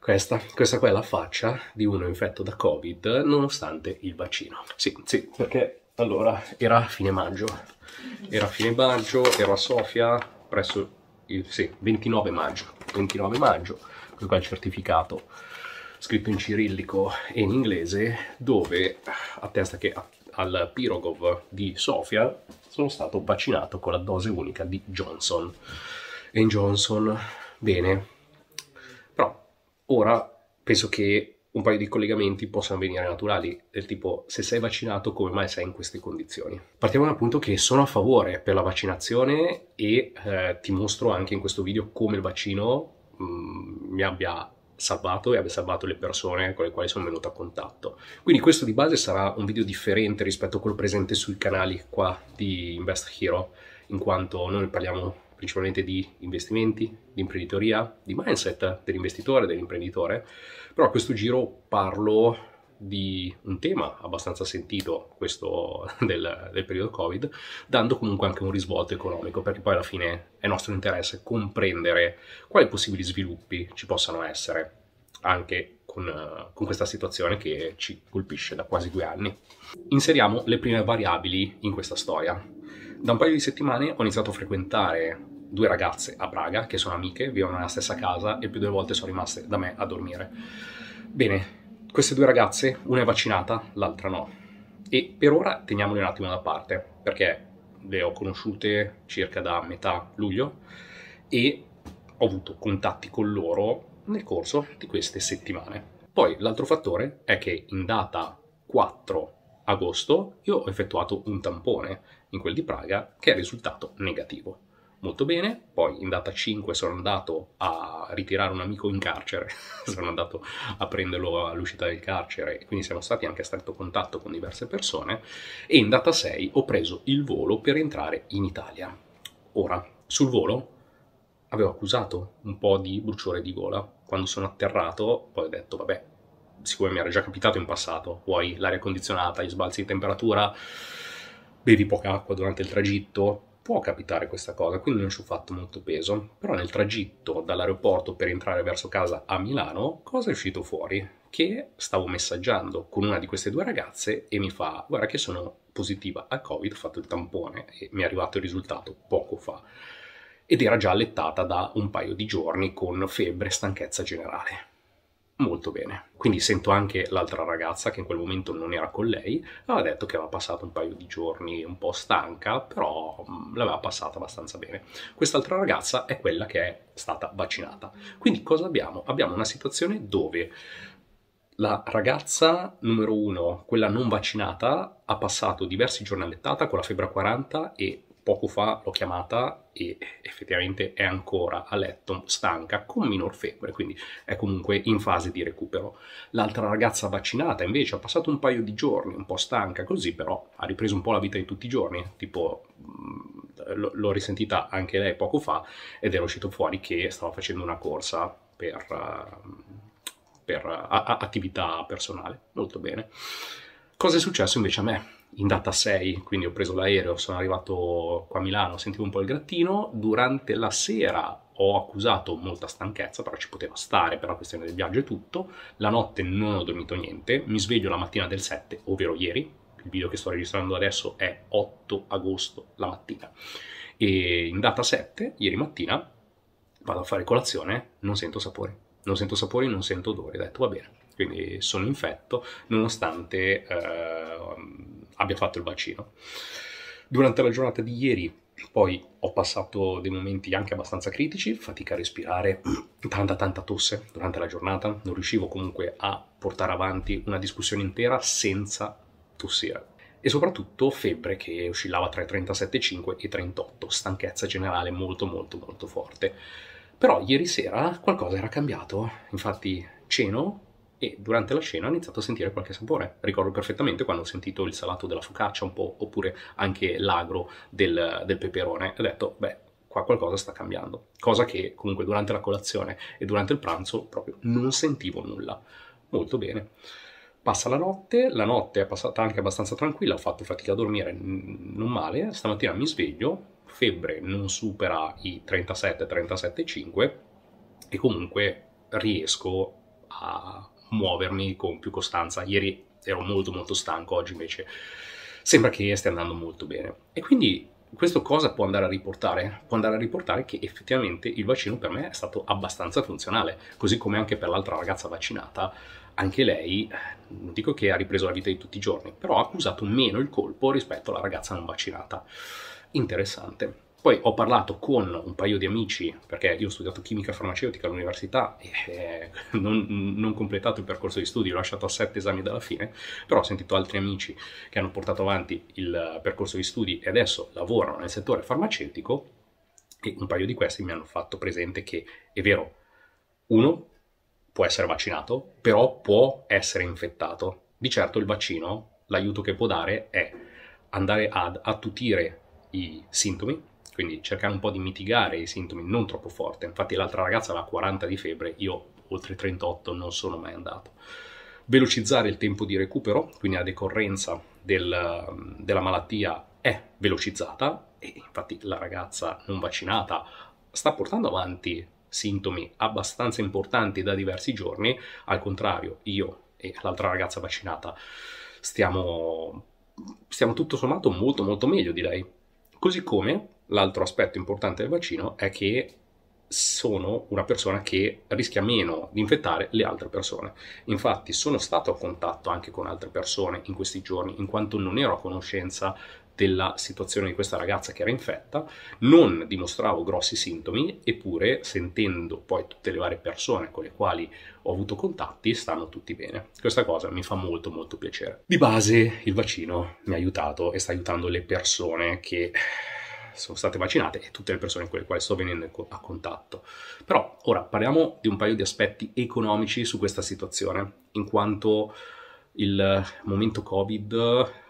Questa, questa qua è la faccia di uno infetto da covid nonostante il vaccino. Sì, sì, perché allora era fine maggio, era fine maggio, ero a Sofia presso il sì, 29 maggio, 29 maggio, questo qua è il certificato scritto in cirillico e in inglese dove attesta che al Pirogov di Sofia sono stato vaccinato con la dose unica di Johnson. E Johnson bene. Però ora penso che un paio di collegamenti possano venire naturali, del tipo se sei vaccinato come mai sei in queste condizioni. Partiamo dal punto che sono a favore per la vaccinazione e eh, ti mostro anche in questo video come il vaccino mh, mm, mi abbia salvato e abbia salvato le persone con le quali sono venuto a contatto. Quindi questo di base sarà un video differente rispetto a quello presente sui canali qua di Invest Hero, in quanto noi parliamo principalmente di investimenti, di imprenditoria, di mindset dell'investitore, dell'imprenditore, però a questo giro parlo di un tema abbastanza sentito, questo del, del, periodo Covid, dando comunque anche un risvolto economico, perché poi alla fine è nostro interesse comprendere quali possibili sviluppi ci possano essere anche con, con questa situazione che ci colpisce da quasi due anni. Inseriamo le prime variabili in questa storia. Da un paio di settimane ho iniziato a frequentare due ragazze a Praga che sono amiche, vivono nella stessa casa e più delle volte sono rimaste da me a dormire. Bene, queste due ragazze, una è vaccinata, l'altra no. E per ora teniamole un attimo da parte, perché le ho conosciute circa da metà luglio e ho avuto contatti con loro nel corso di queste settimane. Poi l'altro fattore è che in data 4 agosto io ho effettuato un tampone in quel di Praga che è risultato negativo molto bene, poi in data 5 sono andato a ritirare un amico in carcere, sono andato a prenderlo all'uscita del carcere, quindi siamo stati anche a stretto contatto con diverse persone e in data 6 ho preso il volo per entrare in Italia. Ora, sul volo avevo accusato un po' di bruciore di gola, quando sono atterrato poi ho detto vabbè, siccome mi era già capitato in passato, vuoi l'aria condizionata, gli sbalzi di temperatura, bevi poca acqua durante il tragitto, può capitare questa cosa, quindi non ci ho fatto molto peso, però nel tragitto dall'aeroporto per entrare verso casa a Milano, cosa è uscito fuori? Che stavo messaggiando con una di queste due ragazze e mi fa guarda che sono positiva al Covid, ho fatto il tampone e mi è arrivato il risultato poco fa ed era già allettata da un paio di giorni con febbre e stanchezza generale molto bene. Quindi sento anche l'altra ragazza, che in quel momento non era con lei, aveva detto che aveva passato un paio di giorni un po' stanca, però l'aveva passata abbastanza bene. Quest'altra ragazza è quella che è stata vaccinata. Quindi cosa abbiamo? Abbiamo una situazione dove la ragazza numero uno, quella non vaccinata, ha passato diversi giorni allettata con la febbre 40 e poco fa l'ho chiamata e effettivamente è ancora a letto stanca con minor febbre, quindi è comunque in fase di recupero. L'altra ragazza vaccinata invece ha passato un paio di giorni un po' stanca così, però ha ripreso un po' la vita di tutti i giorni, tipo mm, l'ho risentita anche lei poco fa ed era uscito fuori che stava facendo una corsa per, per attività personale. Molto bene. Cosa è successo invece a me? in data 6, quindi ho preso l'aereo, sono arrivato qua a Milano, sentivo un po' il grattino, durante la sera ho accusato molta stanchezza, però ci poteva stare per la questione del viaggio e tutto, la notte non ho dormito niente, mi sveglio la mattina del 7, ovvero ieri, il video che sto registrando adesso è 8 agosto la mattina, e in data 7, ieri mattina, vado a fare colazione, non sento sapori, non sento sapori, non sento odore, ho detto va bene, quindi sono infetto, nonostante... Eh, abbia fatto il vaccino. Durante la giornata di ieri poi ho passato dei momenti anche abbastanza critici, fatica a respirare, tanta tanta tosse durante la giornata, non riuscivo comunque a portare avanti una discussione intera senza tossire. E soprattutto febbre che oscillava tra i 37,5 e i 38, stanchezza generale molto molto molto forte. Però ieri sera qualcosa era cambiato, infatti ceno e durante la cena ho iniziato a sentire qualche sapore. Ricordo perfettamente quando ho sentito il salato della focaccia un po', oppure anche l'agro del, del peperone. Ho detto, beh, qua qualcosa sta cambiando. Cosa che comunque durante la colazione e durante il pranzo proprio non sentivo nulla. Molto bene. Passa la notte, la notte è passata anche abbastanza tranquilla, ho fatto fatica a dormire, non male. Stamattina mi sveglio, febbre non supera i 37-37,5 e comunque riesco a muovermi con più costanza. Ieri ero molto molto stanco, oggi invece sembra che stia andando molto bene. E quindi questo cosa può andare a riportare? Può andare a riportare che effettivamente il vaccino per me è stato abbastanza funzionale, così come anche per l'altra ragazza vaccinata, anche lei, non dico che ha ripreso la vita di tutti i giorni, però ha accusato meno il colpo rispetto alla ragazza non vaccinata. Interessante. Poi ho parlato con un paio di amici, perché io ho studiato chimica farmaceutica all'università e eh, non, non completato il percorso di studio, ho lasciato a sette esami dalla fine, però ho sentito altri amici che hanno portato avanti il percorso di studi e adesso lavorano nel settore farmaceutico e un paio di questi mi hanno fatto presente che è vero, uno può essere vaccinato, però può essere infettato. Di certo il vaccino, l'aiuto che può dare è andare ad attutire i sintomi quindi cercare un po' di mitigare i sintomi non troppo forte. Infatti l'altra ragazza aveva 40 di febbre, io oltre 38 non sono mai andato. Velocizzare il tempo di recupero, quindi la decorrenza del, della malattia è velocizzata e infatti la ragazza non vaccinata sta portando avanti sintomi abbastanza importanti da diversi giorni, al contrario io e l'altra ragazza vaccinata stiamo, stiamo tutto sommato molto molto meglio direi. Così come l'altro aspetto importante del vaccino è che sono una persona che rischia meno di infettare le altre persone. Infatti sono stato a contatto anche con altre persone in questi giorni, in quanto non ero a conoscenza della situazione di questa ragazza che era infetta, non dimostravo grossi sintomi, eppure sentendo poi tutte le varie persone con le quali ho avuto contatti, stanno tutti bene. Questa cosa mi fa molto molto piacere. Di base il vaccino mi ha aiutato e sta aiutando le persone che sono state vaccinate e tutte le persone con le quali sto venendo a contatto. Però ora parliamo di un paio di aspetti economici su questa situazione, in quanto il momento Covid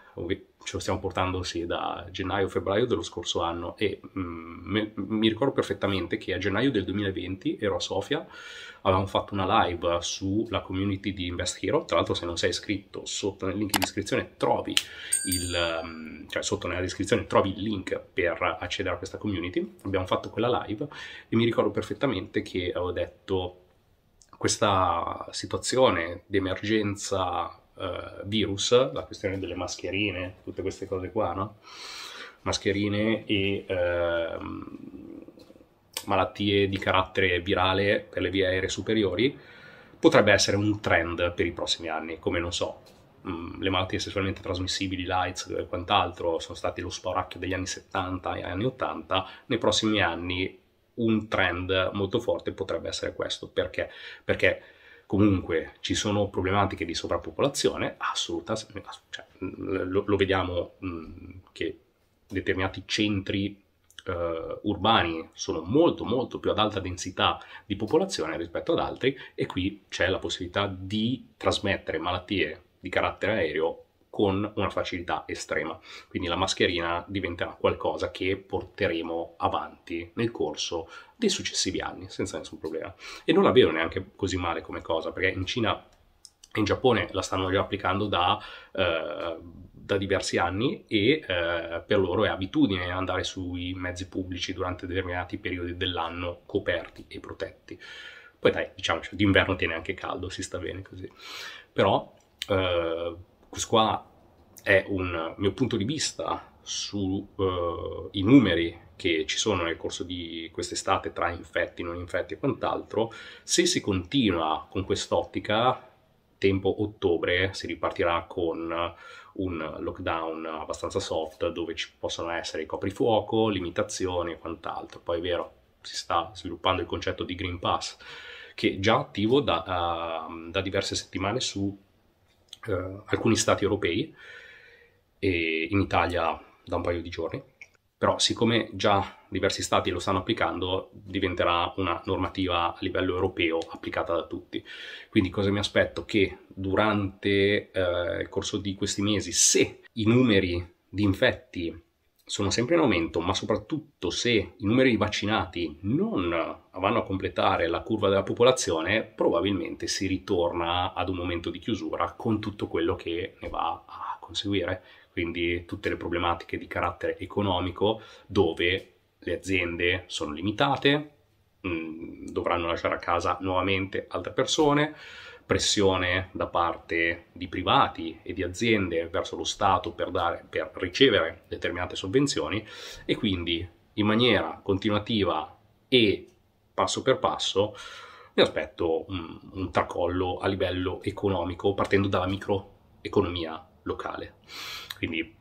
ce lo stiamo portando sì, da gennaio-febbraio dello scorso anno e mh, mm, mi ricordo perfettamente che a gennaio del 2020 ero a Sofia, avevamo fatto una live sulla community di Invest Hero, tra l'altro se non sei iscritto sotto nel link in descrizione trovi il, mm, cioè sotto nella descrizione trovi il link per accedere a questa community, abbiamo fatto quella live e mi ricordo perfettamente che avevo detto questa situazione di emergenza uh, virus, la questione delle mascherine, tutte queste cose qua, no? Mascherine e uh, malattie di carattere virale per le vie aeree superiori, potrebbe essere un trend per i prossimi anni, come non so, mm, le malattie sessualmente trasmissibili, l'AIDS e quant'altro sono stati lo spauracchio degli anni 70 e anni 80, nei prossimi anni un trend molto forte potrebbe essere questo, perché? Perché comunque ci sono problematiche di sovrappopolazione, assolutamente, cioè, lo, lo, vediamo mh, che determinati centri Uh, urbani sono molto molto più ad alta densità di popolazione rispetto ad altri e qui c'è la possibilità di trasmettere malattie di carattere aereo con una facilità estrema. Quindi la mascherina diventerà qualcosa che porteremo avanti nel corso dei successivi anni senza nessun problema. E non la vedo neanche così male come cosa, perché in Cina e in Giappone la stanno già applicando da, eh, da diversi anni e eh, per loro è abitudine andare sui mezzi pubblici durante determinati periodi dell'anno coperti e protetti. Poi dai, diciamoci, cioè, d'inverno tiene anche caldo, si sta bene così. Però eh, qua è un mio punto di vista sui eh, uh, numeri che ci sono nel corso di quest'estate tra infetti, non infetti e quant'altro, se si continua con quest'ottica, tempo ottobre si ripartirà con un lockdown abbastanza soft dove ci possono essere i coprifuoco, limitazioni e quant'altro. Poi è vero, si sta sviluppando il concetto di Green Pass, che è già attivo da, uh, da diverse settimane su uh, alcuni stati europei in Italia da un paio di giorni, però siccome già diversi stati lo stanno applicando diventerà una normativa a livello europeo applicata da tutti. Quindi cosa mi aspetto? Che durante eh, il corso di questi mesi, se i numeri di infetti sono sempre in aumento, ma soprattutto se i numeri di vaccinati non vanno a completare la curva della popolazione, probabilmente si ritorna ad un momento di chiusura con tutto quello che ne va a conseguire, quindi tutte le problematiche di carattere economico dove le aziende sono limitate, mh, mm, dovranno lasciare a casa nuovamente altre persone, pressione da parte di privati e di aziende verso lo Stato per, dare, per ricevere determinate sovvenzioni e quindi in maniera continuativa e passo per passo mi aspetto un, un tracollo a livello economico partendo dalla microeconomia locale. Quindi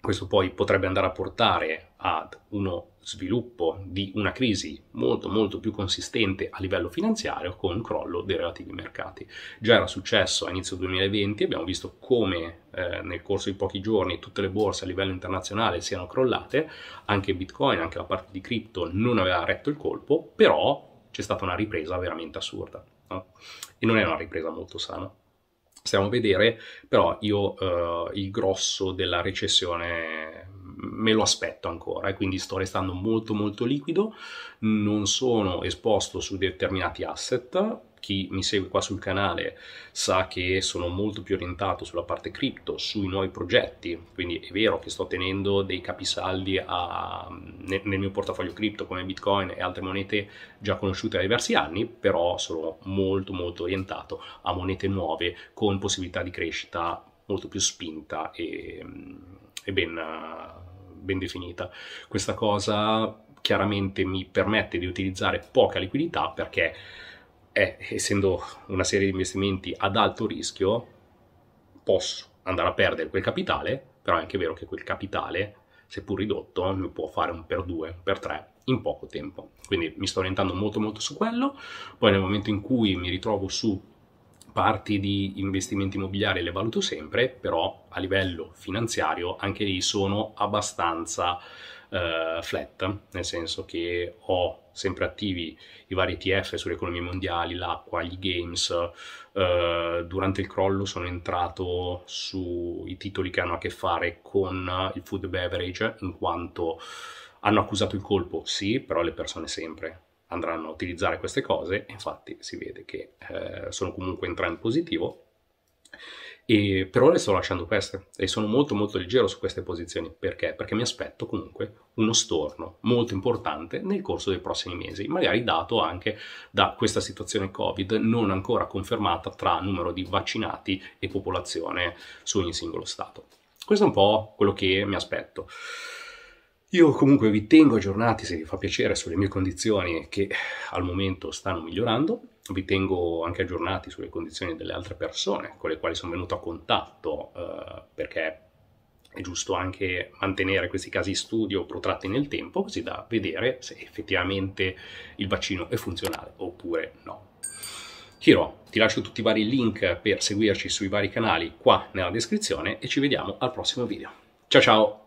questo poi potrebbe andare a portare ad uno sviluppo di una crisi molto molto più consistente a livello finanziario con crollo dei relativi mercati. Già era successo a inizio 2020, abbiamo visto come eh, nel corso di pochi giorni tutte le borse a livello internazionale siano crollate, anche Bitcoin, anche la parte di cripto non aveva retto il colpo, però c'è stata una ripresa veramente assurda no? e non è una ripresa molto sana. Stiamo a vedere, però io eh, il grosso della recessione mm, me lo aspetto ancora e quindi sto restando molto molto liquido, non sono esposto su determinati asset, chi mi segue qua sul canale sa che sono molto più orientato sulla parte cripto, sui nuovi progetti, quindi è vero che sto tenendo dei capisaldi a, nel, mio portafoglio cripto come Bitcoin e altre monete già conosciute da diversi anni, però sono molto molto orientato a monete nuove con possibilità di crescita molto più spinta e, e ben, ben definita. Questa cosa chiaramente mi permette di utilizzare poca liquidità perché è, essendo una serie di investimenti ad alto rischio, posso andare a perdere quel capitale, però è anche vero che quel capitale, seppur ridotto, mi può fare un per due, un per tre in poco tempo. Quindi mi sto orientando molto molto su quello, poi nel momento in cui mi ritrovo su parti di investimenti immobiliari le valuto sempre, però a livello finanziario anche lì sono abbastanza eh, flat, nel senso che ho sempre attivi i vari ETF sulle economie mondiali, l'acqua, gli games. Eh, durante il crollo sono entrato sui titoli che hanno a che fare con il food beverage, in quanto hanno accusato il colpo, sì, però le persone sempre andranno a utilizzare queste cose, infatti si vede che eh, sono comunque entrato in positivo e per ora le sto lasciando queste e sono molto molto leggero su queste posizioni. Perché? Perché mi aspetto comunque uno storno molto importante nel corso dei prossimi mesi, magari dato anche da questa situazione Covid non ancora confermata tra numero di vaccinati e popolazione su ogni singolo stato. Questo è un po' quello che mi aspetto. Io comunque vi tengo aggiornati se vi fa piacere sulle mie condizioni che al momento stanno migliorando, vi tengo anche aggiornati sulle condizioni delle altre persone con le quali sono venuto a contatto eh, perché è giusto anche mantenere questi casi in studio protratti nel tempo così da vedere se effettivamente il vaccino è funzionale oppure no. Chiro, ti lascio tutti i vari link per seguirci sui vari canali qua nella descrizione e ci vediamo al prossimo video. Ciao ciao!